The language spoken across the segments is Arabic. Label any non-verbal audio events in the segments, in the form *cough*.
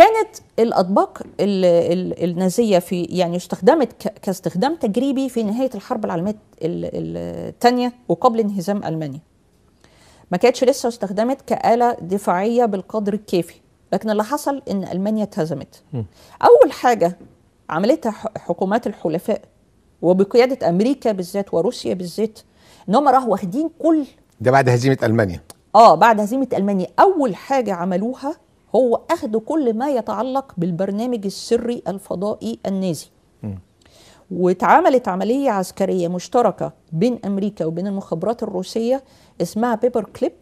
كانت الاطباق النازيه في يعني استخدمت كاستخدام تجريبي في نهايه الحرب العالميه الثانيه وقبل انهزام المانيا ما كانتش لسه استخدمت كآلة دفاعية بالقدر الكافي لكن اللي حصل ان المانيا اتهزمت اول حاجة عملتها حكومات الحلفاء وبقيادة امريكا بالذات وروسيا بالذات ان هم راحوا واخدين كل ده بعد هزيمة المانيا اه بعد هزيمة المانيا اول حاجة عملوها هو أخذ كل ما يتعلق بالبرنامج السري الفضائي النازي واتعملت عملية عسكرية مشتركة بين أمريكا وبين المخابرات الروسية اسمها بيبر كليب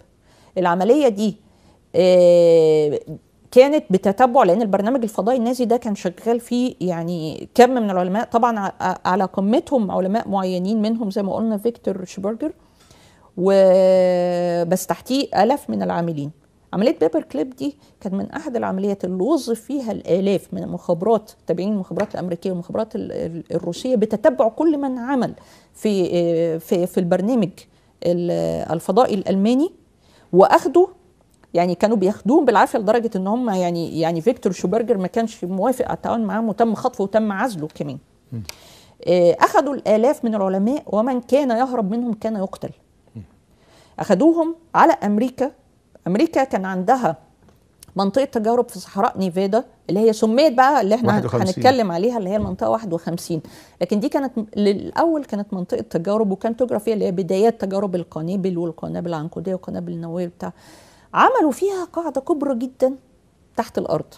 العملية دي آه كانت بتتبع لان البرنامج الفضائي النازي ده كان شغال فيه يعني كم من العلماء طبعا على قمتهم علماء معينين منهم زي ما قلنا فيكتور شبرجر وبس تحتيه الاف من العاملين عمليه بيبر كليب دي كانت من احد العمليات اللي وظف فيها الالاف من المخابرات تابعين المخابرات الامريكيه والمخابرات الروسيه بتتبع كل من عمل في آه، في في البرنامج الفضائي الالماني وأخدوا يعني كانوا بياخدوهم بالعافيه لدرجه ان هم يعني يعني فيكتور شوبرجر ما كانش موافق على التعاون معاهم وتم خطفه وتم عزله كمان. آه، اخذوا الالاف من العلماء ومن كان يهرب منهم كان يقتل. اخذوهم على امريكا امريكا كان عندها منطقه تجارب في صحراء نيفادا اللي هي سميت بقى اللي احنا 51. هنتكلم عليها اللي هي المنطقه 51 لكن دي كانت للاول كانت منطقه تجارب وكان فيها اللي هي بدايات تجارب القنابل والقنابل العنقوديه والقنابل النوويه بتاع عملوا فيها قاعده كبرى جدا تحت الارض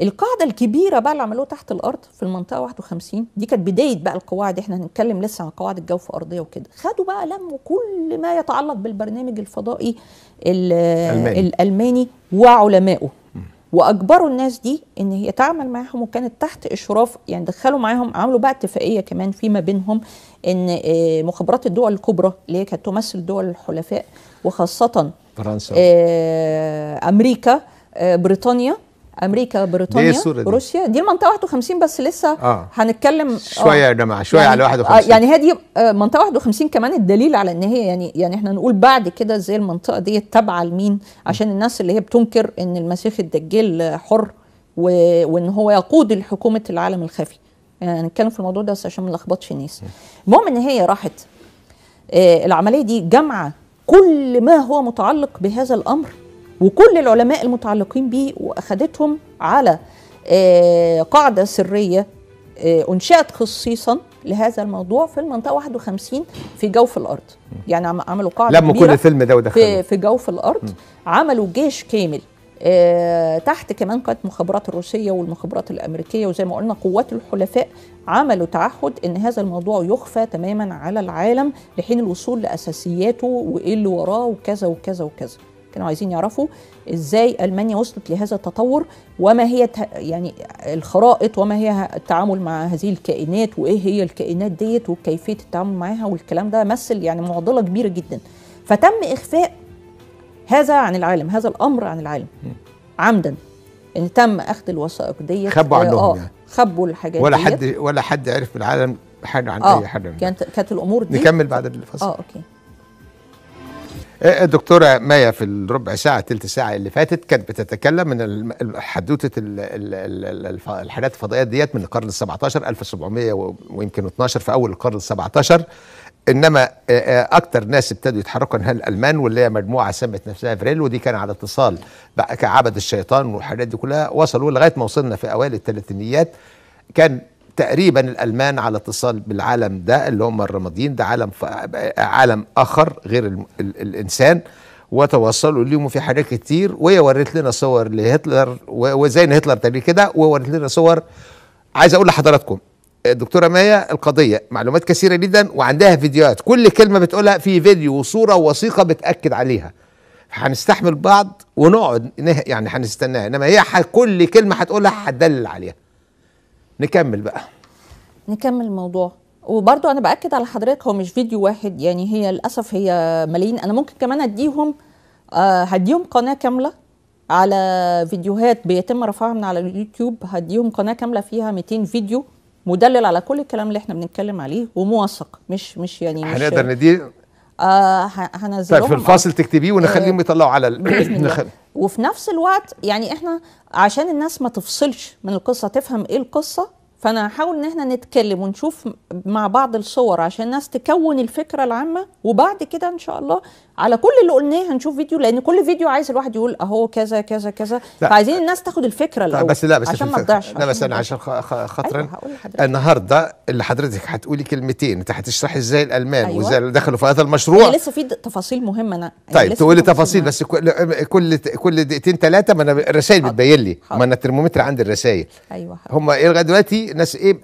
القاعده الكبيره بقى اللي عملوها تحت الارض في المنطقه 51 دي كانت بدايه بقى القواعد احنا هنتكلم لسه عن قواعد الجوف الأرضية وكده خدوا بقى لموا كل ما يتعلق بالبرنامج الفضائي الالماني, الألماني وعلمائه واجبروا الناس دي ان هي تعمل معاهم وكانت تحت اشراف يعني دخلوا معاهم عملوا بقى اتفاقيه كمان فيما بينهم ان آه، مخابرات الدول الكبرى اللي هي كانت تمثل دول الحلفاء وخاصه فرنسا آه، امريكا آه، بريطانيا امريكا بريطانيا دي روسيا دي المنطقه 51 بس لسه آه. هنتكلم آه. شويه يا جماعه شويه يعني على 51 آه، يعني هي دي آه، منطقه 51 كمان الدليل على ان هي يعني يعني احنا نقول بعد كده ازاي المنطقه دي تابعه لمين عشان الناس اللي هي بتنكر ان المسيح الدجال حر و... وان هو يقود الحكومة العالم الخفي يعني هنتكلم في الموضوع ده بس عشان ما نلخبطش الناس المهم ان هي راحت آه العمليه دي جمع كل ما هو متعلق بهذا الامر وكل العلماء المتعلقين به واخدتهم على آه، قاعده سريه آه، انشات خصيصا لهذا الموضوع في المنطقه 51 في جوف الارض يعني عملوا قاعده لما كل الفيلم ده ودخلوا في, في جوف الارض م. عملوا جيش كامل آه، تحت كمان قاعدة المخابرات الروسيه والمخابرات الامريكيه وزي ما قلنا قوات الحلفاء عملوا تعهد ان هذا الموضوع يخفى تماما على العالم لحين الوصول لاساسياته وايه اللي وراه وكذا وكذا وكذا كانوا عايزين يعرفوا ازاي المانيا وصلت لهذا التطور وما هي يعني الخرائط وما هي التعامل مع هذه الكائنات وايه هي الكائنات ديت وكيفيه التعامل معاها والكلام ده مثل يعني معضله كبيره جدا فتم اخفاء هذا عن العالم هذا الامر عن العالم عمدا ان يعني تم اخذ الوثائق ديت خبوا عنهم آه يعني خبوا الحاجات ولا حد ولا حد عرف بالعالم حاجه عن آه اي حاجه كانت كانت الامور دي نكمل بعد الفصل اه اوكي إيه، الدكتوره مايا في الربع ساعه تلت ساعه اللي فاتت كانت بتتكلم من حدوته الحالات الفضائيه ديت من القرن ال17 1700 ويمكن 12 في اول القرن ال17 انما إيه، إيه، اكتر ناس ابتدوا يتحركوا انها الالمان واللي هي مجموعه سمت نفسها فريل ودي كان على اتصال كعبد الشيطان والحاجات دي كلها وصلوا لغايه ما وصلنا في اوائل الثلاثينيات كان تقريبا الالمان على اتصال بالعالم ده اللي هم الرمادين ده عالم عالم اخر غير الـ الـ الانسان وتوصلوا ليهم في حاجات كتير وهي وريت لنا صور لهتلر وزي هتلر تاني كده وورت لنا صور عايز اقول لحضراتكم الدكتوره مايا القضيه معلومات كثيره جدا وعندها فيديوهات كل كلمه بتقولها في فيديو وصوره ووثيقه بتاكد عليها هنستحمل بعض ونقعد يعني هنستناها انما هي كل كلمه هتقولها هتدلل عليها نكمل بقى نكمل الموضوع وبرضو انا باكد على حضرتك هو مش فيديو واحد يعني هي للاسف هي ملايين انا ممكن كمان اديهم آه هديهم قناه كامله على فيديوهات بيتم رفعها من على اليوتيوب هديهم قناه كامله فيها 200 فيديو مدلل على كل الكلام اللي احنا بنتكلم عليه وموثق مش مش يعني مش هنقدر ندير آه هنزلهم طيب في الفاصل تكتبيه ونخليهم آه، يطلعوا على ال... وفي نفس الوقت يعني احنا عشان الناس ما تفصلش من القصه تفهم ايه القصه فانا هحاول ان احنا نتكلم ونشوف مع بعض الصور عشان الناس تكون الفكره العامه وبعد كده ان شاء الله على كل اللي قلناه هنشوف فيديو لان كل فيديو عايز الواحد يقول اهو كذا كذا كذا فعايزين الناس تاخد الفكره الاول بس لا بس عشان ما تضيعش لا بس انا عشان أيوة، خاطرا أيوة النهارده اللي حضرتك هتقولي كلمتين انت هتشرحي ازاي الالمان أيوة وازاي دخلوا في هذا المشروع أنا يعني لسه في تفاصيل مهمه انا يعني طيب تقولي تفاصيل بس كل كل دقيقتين ثلاثه ما انا الرسائل بتبين لي ما انا الترمومتر عندي الرسائل ايوه هم إيه لغايه دلوقتي ناس ايه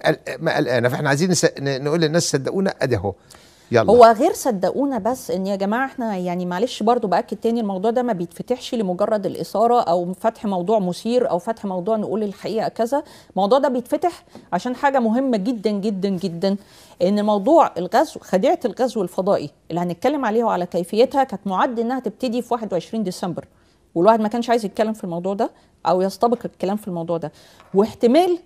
قلقانه فاحنا عايزين نقول للناس صدقونا ادي اهو يلا. هو غير صدقونا بس ان يا جماعه احنا يعني معلش برضو باكد تاني الموضوع ده ما بيتفتحش لمجرد الاثاره او فتح موضوع مثير او فتح موضوع نقول الحقيقه كذا الموضوع ده بيتفتح عشان حاجه مهمه جدا جدا جدا ان موضوع الغزو خديعه الغزو الفضائي اللي هنتكلم عليها وعلى كيفيتها كانت معد انها تبتدي في 21 ديسمبر والواحد ما كانش عايز يتكلم في الموضوع ده او يستبق الكلام في الموضوع ده واحتمال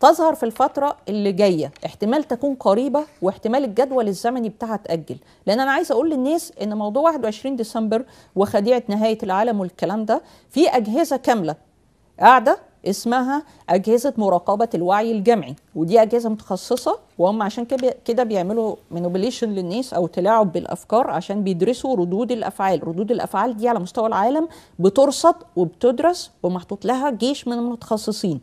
تظهر في الفترة اللي جاية احتمال تكون قريبة واحتمال الجدول الزمني بتاعها تأجل لأن أنا عايز أقول للناس إن موضوع 21 ديسمبر وخديعة نهاية العالم والكلام ده في أجهزة كاملة قاعدة اسمها أجهزة مراقبة الوعي الجمعي ودي أجهزة متخصصة وهم عشان كده بيعملوا منوبليشن للناس أو تلاعب بالأفكار عشان بيدرسوا ردود الأفعال ردود الأفعال دي على مستوى العالم بترصد وبتدرس ومحطوط لها جيش من المتخصصين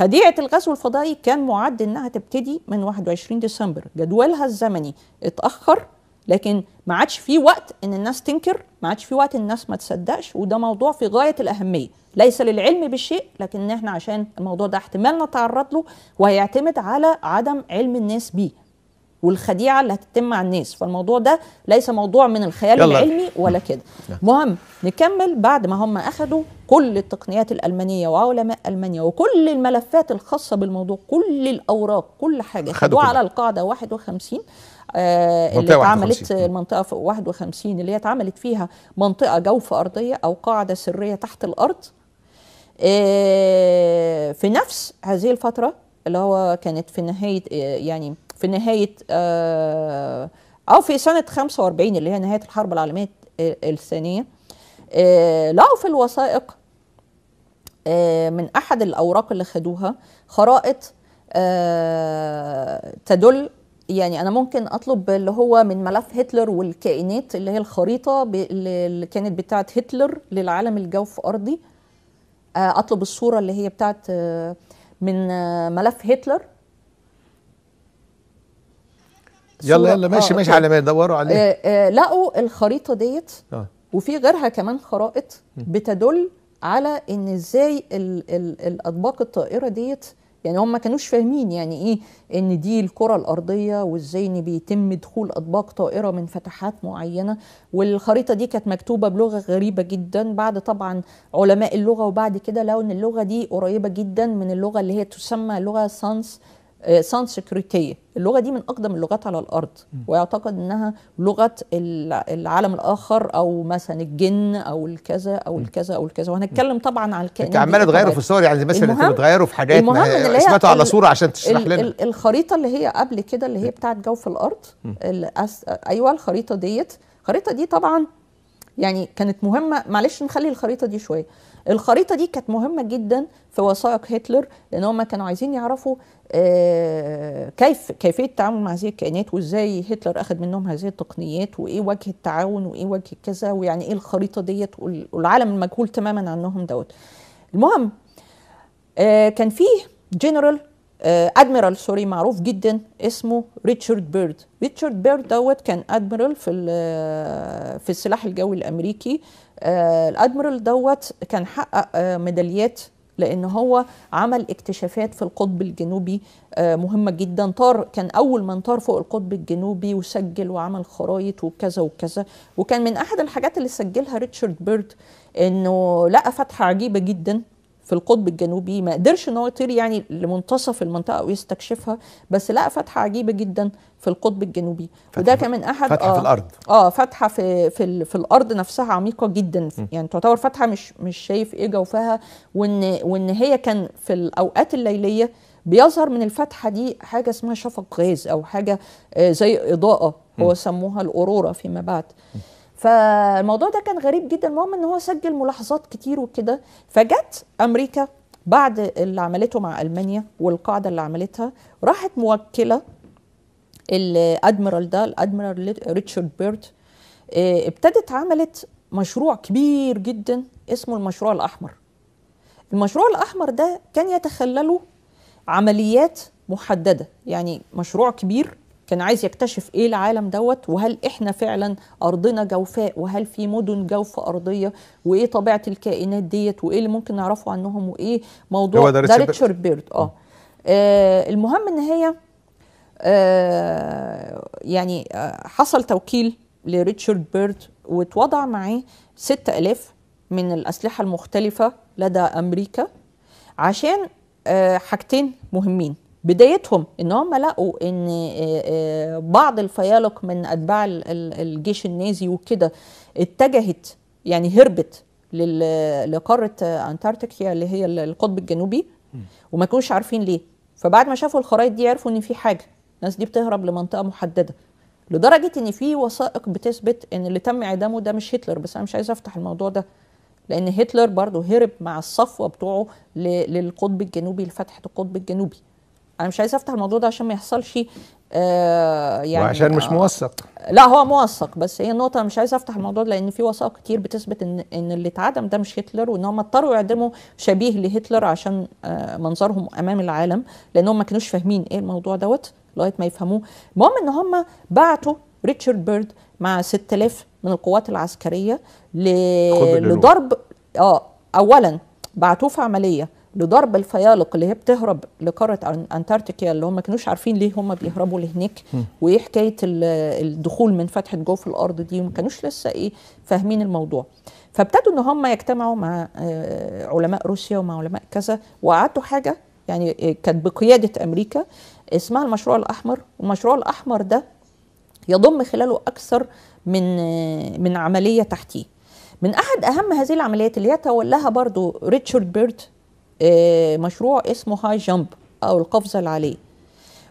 خديعة الغزو الفضائي كان معد إنها تبتدي من 21 ديسمبر جدولها الزمني اتأخر لكن ما عادش في وقت إن الناس تنكر ما عادش في وقت الناس ما تصدقش وده موضوع في غاية الأهمية ليس للعلم بالشيء لكن احنا عشان الموضوع ده احتمال نتعرض له وهيعتمد على عدم علم الناس بيه والخديعه اللي هتتم على الناس فالموضوع ده ليس موضوع من الخيال يلا. العلمي ولا كده *laughs* مهم نكمل بعد ما هم اخذوا كل التقنيات الالمانيه وعلماء المانيا وكل الملفات الخاصه بالموضوع كل الاوراق كل حاجه خدوها على القاعده 51 آه اللي اتعملت المنطقه في 51 اللي هي اتعملت فيها منطقه جوف ارضيه او قاعده سريه تحت الارض آه في نفس هذه الفتره اللي هو كانت في نهايه آه، يعني في نهايه آه، او في سنه 45 اللي هي نهايه الحرب العالميه الثانيه آه، لقوا في الوثائق آه، من احد الاوراق اللي خدوها خرائط تدل يعني انا ممكن اطلب اللي هو من ملف هتلر والكائنات اللي هي الخريطه اللي كانت بتاعه هتلر للعالم الجوف ارضي اطلب الصوره اللي هي بتاعت من ملف هتلر يلا يلا ماشي آه ماشي على ما دوروا عليه آه آه لقوا الخريطه ديت آه. وفي غيرها كمان خرائط بتدل على ان ازاي الـ الـ الاطباق الطائره ديت يعني هم ما كانوش فاهمين يعني ايه ان دي الكره الارضيه وازاي ان بيتم دخول اطباق طائره من فتحات معينه والخريطه دي كانت مكتوبه بلغه غريبه جدا بعد طبعا علماء اللغه وبعد كده لقوا ان اللغه دي قريبه جدا من اللغه اللي هي تسمى لغه سانس سانسكريتيه اللغه دي من اقدم اللغات على الارض ويعتقد انها لغه العالم الاخر او مثلا الجن او الكذا او الكذا او الكذا وهنتكلم طبعا عن الكائنات عماله تغيروا في الصور يعني مثلا انتوا بتغيروا في حاجات اثبتوا على صوره عشان تشرح لنا الخريطه اللي هي قبل كده اللي هي إيه. بتاعت جوف الارض ايوه الخريطه ديت الخريطه دي طبعا يعني كانت مهمه معلش نخلي الخريطه دي شويه الخريطه دي كانت مهمه جدا في وثائق هتلر لان هم كانوا عايزين يعرفوا آه، كيف كيفيه التعامل مع هذه الكائنات وازاي هتلر اخذ منهم هذه التقنيات وايه وجه التعاون وايه وجه كذا ويعني ايه الخريطه ديت والعالم المجهول تماما عنهم دوت المهم آه، كان فيه جنرال ادميرال آه، سوري معروف جدا اسمه ريتشارد بيرد ريتشارد بيرد دوت كان ادميرال في آه، في السلاح الجوي الامريكي آه، الادميرال دوت كان حقق ميداليات لان هو عمل اكتشافات في القطب الجنوبي مهمه جدا طار كان اول من طار فوق القطب الجنوبي وسجل وعمل خرايط وكذا وكذا وكان من احد الحاجات اللي سجلها ريتشارد بيرد انه لقى فتحه عجيبه جدا في القطب الجنوبي ما قدرش ان هو يطير يعني لمنتصف المنطقه ويستكشفها بس لقى فتحه عجيبه جدا في القطب الجنوبي وده كمان احد فتحه آه في الارض اه فتحه في في, في الارض نفسها عميقه جدا م. يعني تعتبر فتحه مش مش شايف ايه جوفها وان وان هي كان في الاوقات الليليه بيظهر من الفتحه دي حاجه اسمها شفق غاز او حاجه آه زي اضاءه هو سموها الاورورا فيما بعد م. فالموضوع ده كان غريب جدا المهم ان هو سجل ملاحظات كتير وكده فجت امريكا بعد اللي عملته مع المانيا والقاعده اللي عملتها راحت موكله الادميرال ده الادميرال ريتشارد بيرد آه، ابتدت عملت مشروع كبير جدا اسمه المشروع الاحمر المشروع الاحمر ده كان يتخلله عمليات محدده يعني مشروع كبير كان عايز يكتشف ايه العالم دوت وهل احنا فعلا ارضنا جوفاء وهل في مدن جوف ارضيه وايه طبيعه الكائنات ديت وايه اللي ممكن نعرفه عنهم وايه موضوع ده ريتشارد بيرد آه. اه المهم ان هي آه يعني آه حصل توكيل لريتشارد بيرد واتوضع معاه 6000 من الأسلحة المختلفة لدى أمريكا عشان آه حاجتين مهمين بدايتهم ان هم لقوا ان آه، آه، بعض الفيالق من اتباع الجيش النازي وكده اتجهت يعني هربت لقاره انتاركتيكا اللي هي القطب الجنوبي وما كانوش عارفين ليه فبعد ما شافوا الخرائط دي عرفوا ان في حاجه الناس دي بتهرب لمنطقه محدده لدرجه ان في وثائق بتثبت ان اللي تم اعدامه ده مش هتلر بس انا مش عايزه افتح الموضوع ده لان هتلر برضه هرب مع الصفوه بتوعه للقطب الجنوبي لفتحه القطب الجنوبي انا مش عايزه افتح الموضوع ده عشان ما يحصلش آه يعني وعشان مش آه، موثق لا هو موثق بس هي النقطة مش عايزة افتح الموضوع لأن في وثائق كتير بتثبت إن إن اللي اتعدم ده مش هتلر وإن هم اضطروا يعدموا شبيه لهتلر عشان آه منظرهم أمام العالم لأنهم ما كانوش فاهمين إيه الموضوع دوت لغاية ما يفهموه المهم إن هم بعتوا ريتشارد بيرد مع 6000 من القوات العسكرية ل... لضرب اه أولا بعتوه في عملية لضرب الفيالق اللي هي بتهرب لقاره انتاركتيكا اللي هم ما كانوش عارفين ليه هم بيهربوا لهناك وايه حكايه الدخول من فتحه جوف الارض دي وما كانوش لسه ايه فاهمين الموضوع فابتدوا ان هم يجتمعوا مع آه، علماء روسيا ومع علماء كذا وقعدوا حاجه يعني آه، كانت بقياده امريكا اسمها المشروع الاحمر والمشروع الاحمر ده يضم خلاله اكثر من آه، من عمليه تحتيه من احد اهم هذه العمليات اللي يتولاها برضو ريتشارد بيرد آه، مشروع اسمه هاي جامب او القفزه العاليه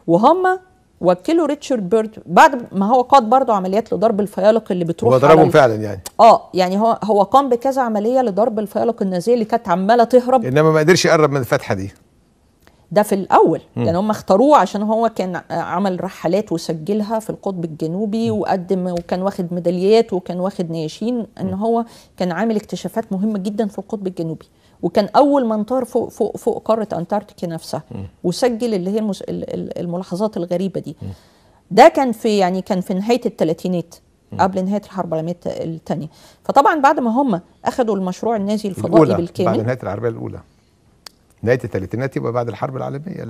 وهم وكلوا ريتشارد بيرد بعد ما هو قاد برضه عمليات لضرب الفيالق اللي بتروح هو ضربهم فعلا يعني اه يعني هو هو قام بكذا عمليه لضرب الفيالق النازيه اللي كانت عماله تهرب انما ما قدرش يقرب من الفتحه دي ده في الاول م. يعني هم اختاروه عشان هو كان عمل رحلات وسجلها في القطب الجنوبي م. وقدم وكان واخد ميداليات وكان واخد نياشين ان هو كان عامل اكتشافات مهمه جدا في القطب الجنوبي وكان اول من طار فوق فوق فوق قاره انتاركتيكا نفسها وسجل اللي هي المس... الملاحظات الغريبه دي ده كان في يعني كان في نهايه الثلاثينات قبل نهايه الحرب العالميه الثانيه فطبعا بعد ما هم اخذوا المشروع النازي الفضائي الأولى. بالكامل بعد نهايه العربيه الاولى نهايه الثلاثينات يبقى بعد الحرب العالميه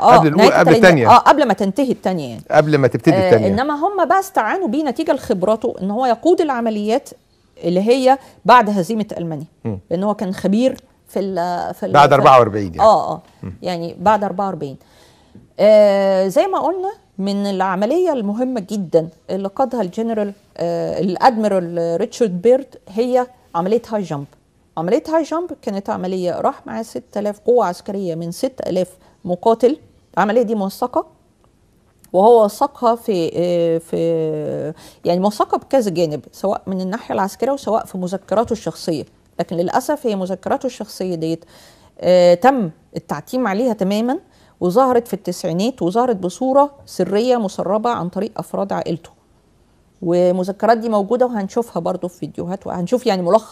آه قبل الأولى قبل الثانيه اه قبل ما تنتهي الثانيه يعني قبل ما تبتدي الثانيه آه انما هم بقى استعانوا بيه نتيجه لخبراته ان هو يقود العمليات اللي هي بعد هزيمه المانيا لان هو كان خبير في ال في ال بعد 44 يعني اه اه يعني بعد 44 آه زي ما قلنا من العملية المهمة جدا اللي قادها الجنرال آه الأدميرال ريتشارد بيرد هي عملية هاي جامب عملية هاي جامب كانت عملية راح معاه 6000 قوة عسكرية من 6000 مقاتل العملية دي موثقة وهو وثقها في آه، في يعني موثقه بكذا جانب سواء من الناحيه العسكريه وسواء في مذكراته الشخصيه لكن للأسف هي مذكراته الشخصية ديت آه، تم التعتيم عليها تماما وظهرت في التسعينات وظهرت بصورة سرية مسربة عن طريق أفراد عائلته ومذكرات دي موجودة وهنشوفها برضو في فيديوهات وهنشوف يعني ملخص